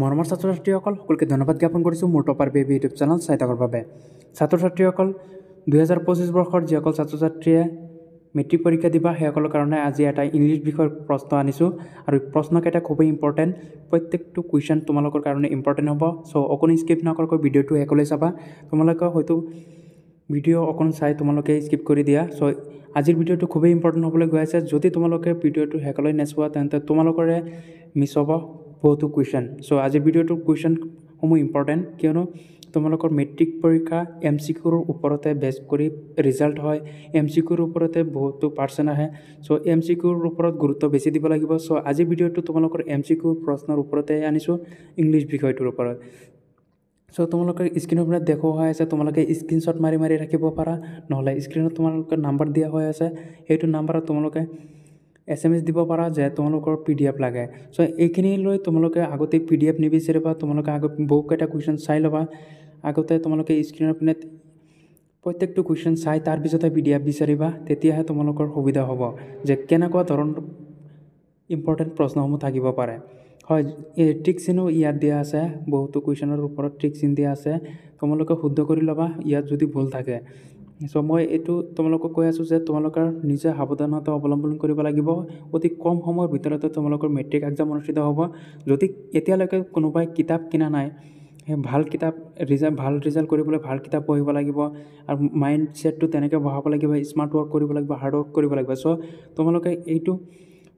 মৰমৰ ছাত্ৰ ছাত্ৰীসকল সকলোকে ধন্যবাদ জ্ঞাপন কৰিছোঁ মোৰ টপাৰ বেবী ইউটিউব চেনেল চাই থকাৰ বাবে ছাত্ৰ ছাত্ৰীসকল দুহেজাৰ পঁচিছ বৰ্ষৰ যিসকল ছাত্ৰ ছাত্ৰীয়ে মেট্ৰিক পৰীক্ষা দিবা সেইসকলৰ কাৰণে আজি এটা ইংলিছ বিষয়ৰ প্ৰশ্ন আনিছোঁ আৰু প্ৰশ্নকেইটা খুবেই ইম্পৰ্টেণ্ট প্ৰত্যেকটো কুৱেশ্যন তোমালোকৰ কাৰণে ইম্পৰ্টেণ্ট হ'ব চ' অকণ স্কিপ নকৰাকৈ ভিডিঅ'টো শেষলৈ চাবা তোমালোকে হয়তো ভিডিঅ' অকণ চাই তোমালোকে স্কিপ কৰি দিয়া চ' আজিৰ ভিডিঅ'টো খুবেই ইম্পৰ্টেণ্ট হ'বলৈ গৈ আছে যদি তোমালোকে ভিডিঅ'টো শেষলৈ নেচোৱা তেন্তে তোমালোকৰে মিছ হ'ব বহুতো কুৱেশ্যন চ' আজি ভিডিঅ'টোৰ কুৱেশ্যনসমূহ ইম্পৰ্টেণ্ট কিয়নো তোমালোকৰ মেট্ৰিক পৰীক্ষা এম চি কিউৰ ওপৰতে বেষ্ট কৰি ৰিজাল্ট হয় এম চি কিউৰ ওপৰতে বহুতো পাৰ্চন আহে চ' এম চি কিউৰ ওপৰত গুৰুত্ব বেছি দিব লাগিব চ' আজি ভিডিঅ'টো তোমালোকৰ এম চি কিউৰ প্ৰশ্নৰ ওপৰতে আনিছোঁ ইংলিছ বিষয়টোৰ ওপৰত চ' তোমালোকে স্ক্ৰীণৰ পৰা দেখুওৱা হৈ আছে তোমালোকে স্ক্ৰীণশ্বট মাৰি মাৰি ৰাখিব পাৰা নহ'লে স্ক্ৰীণত তোমালোকৰ নাম্বাৰ দিয়া হৈ আছে সেইটো নাম্বাৰত তোমালোকে এছ এম এছ দিব পাৰা যে তোমালোকৰ পি ডি এফ লাগে চ' এইখিনি লৈ তোমালোকে আগতে পি ডি এফ নিবিচাৰিবা তোমালোকে আগত বহুকেইটা কুৱেশ্যন চাই ল'বা আগতে তোমালোকে স্ক্ৰীণৰ পিনে প্ৰত্যেকটো কুৱেশ্যন চাই তাৰপিছতে পি ডি এফ বিচাৰিবা তেতিয়াহে তোমালোকৰ সুবিধা হ'ব যে কেনেকুৱা ধৰণৰ ইম্পৰ্টেণ্ট প্ৰশ্নসমূহ থাকিব পাৰে হয় ট্ৰিক চিনো ইয়াত দিয়া আছে বহুতো কুৱেশ্যনৰ ওপৰত ট্ৰিক চিন দিয়া আছে তোমালোকে শুদ্ধ কৰি ল'বা ইয়াত যদি ভুল থাকে চ' মই এইটো তোমালোকক কৈ আছোঁ যে তোমালোকৰ নিজে সাৱধানতা অৱলম্বন কৰিব লাগিব অতি কম সময়ৰ ভিতৰতে তোমালোকৰ মেট্ৰিক এক্সাম অনুষ্ঠিত হ'ব যদি এতিয়ালৈকে কোনোবাই কিতাপ কিনা নাই সেই ভাল কিতাপ ৰিজাল্ট ভাল ৰিজাল্ট কৰিবলৈ ভাল কিতাপ পঢ়িব লাগিব আৰু মাইণ্ড ছেটটো তেনেকৈ বঢ়াব লাগিব স্মাৰ্ট ৱৰ্ক কৰিব লাগিব হাৰ্ড ৱৰ্ক কৰিব লাগিব চ' তোমালোকে এইটো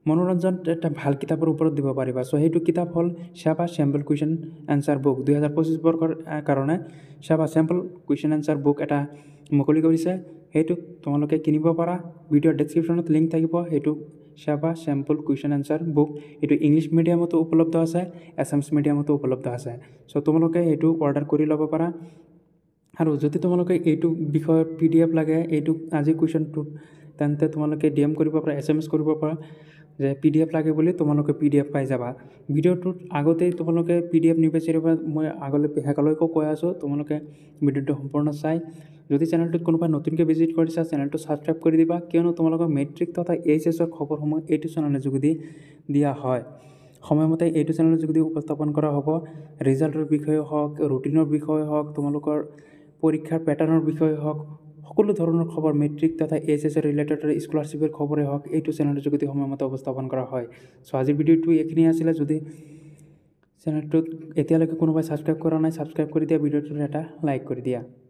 মনোৰঞ্জন এটা ভাল কিতাপৰ ওপৰত দিব পাৰিবা চ' সেইটো কিতাপ হ'ল SEBA sample question answer book দুহেজাৰ পঁচিছ বৰ্ষৰ কাৰণে SEBA sample question answer book এটা মুকলি কৰিছে সেইটো তোমালোকে কিনিব পাৰা ভিডিঅ' ডেছক্ৰিপশ্যনত লিংক থাকিব সেইটো SEBA sample question answer book এইটো ইংলিছ মিডিয়ামতো উপলব্ধ আছে এছামিছ মিডিয়ামতো উপলব্ধ আছে চ' তোমালোকে সেইটো অৰ্ডাৰ কৰি ল'ব পাৰা আৰু যদি তোমালোকে এইটো বিষয়ত পি ডি এফ লাগে এইটো আজি কুৱেশ্যনটোত তেন্তে তোমালোকে ডি এম কৰিব পাৰা এছ এম এছ কৰিব পাৰা যে পি ডি এফ লাগে বুলি তোমালোকে পি ডি এফ পাই যাবা ভিডিঅ'টোত আগতেই তোমালোকে পি ডি এফ নিবিচাৰিবা মই আগলৈ পেহেকালৈকো কৈ আছোঁ তোমালোকে ভিডিঅ'টো সম্পূৰ্ণ চাই যদি চেনেলটোত কোনোবাই নতুনকৈ ভিজিট কৰিছা চেনেলটো ছাবস্ক্ৰাইব কৰি দিবা কিয়নো তোমালোকৰ মেট্ৰিক তথা এইচ এছৰ খবৰসমূহ এইটো চেনেলৰ যোগেদি দিয়া হয় সময়মতে এইটো চেনেলৰ যোগেদি উপস্থাপন কৰা হ'ব ৰিজাল্টৰ বিষয়ে হওক ৰুটিনৰ বিষয়ে হওক তোমালোকৰ পৰীক্ষাৰ পেটাৰ্ণৰ বিষয়ে হওক সকলো ধৰণৰ খবৰ মেট্ৰিক তথা এইচ এছ ৰিলেটেড স্কলাৰশ্বিপৰ খবৰেই হওক এইটো চেনেলৰ যোগেদি সময়মতে উপস্থাপন কৰা হয় চ' আজিৰ ভিডিঅ'টো এইখিনিয়ে আছিলে যদি চেনেলটোত এতিয়ালৈকে কোনোবাই ছাবস্ক্ৰাইব কৰা নাই ছাবস্ক্ৰাইব কৰি দিয়া ভিডিঅ'টোৰ এটা লাইক কৰি দিয়া